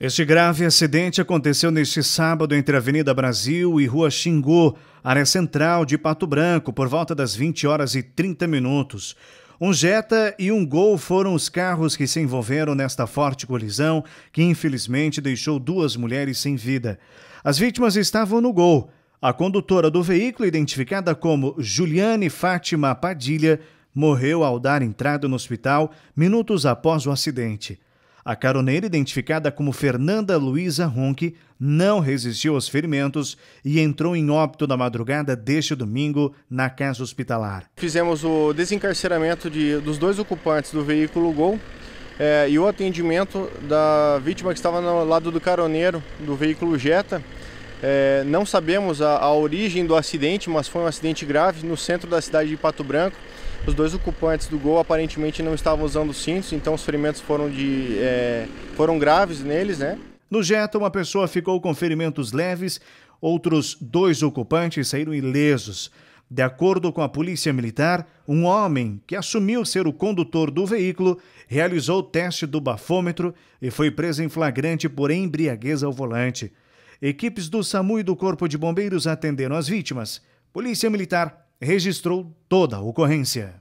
Este grave acidente aconteceu neste sábado entre a Avenida Brasil e Rua Xingu, área central de Pato Branco, por volta das 20 horas e 30 minutos. Um Jetta e um Gol foram os carros que se envolveram nesta forte colisão, que infelizmente deixou duas mulheres sem vida. As vítimas estavam no Gol. A condutora do veículo, identificada como Juliane Fátima Padilha, morreu ao dar entrada no hospital minutos após o acidente. A caroneira, identificada como Fernanda Luisa Ronque, não resistiu aos ferimentos e entrou em óbito na madrugada deste domingo na casa hospitalar. Fizemos o desencarceramento de, dos dois ocupantes do veículo Gol é, e o atendimento da vítima que estava no lado do caroneiro do veículo Jetta. É, não sabemos a, a, origem do acidente, mas foi um acidente grave no centro da cidade de Pato Branco. Os dois ocupantes do gol aparentemente não estavam usando cintos, então os ferimentos foram, de, é, foram graves neles, né? No Jetta, uma pessoa ficou com ferimentos leves, outros dois ocupantes saíram ilesos. De acordo com a Polícia Militar, um homem que assumiu ser o condutor do veículo realizou o teste do bafômetro e foi preso em flagrante por embriaguez ao volante. Equipes do SAMU e do Corpo de Bombeiros atenderam as vítimas. Polícia Militar registrou toda a ocorrência.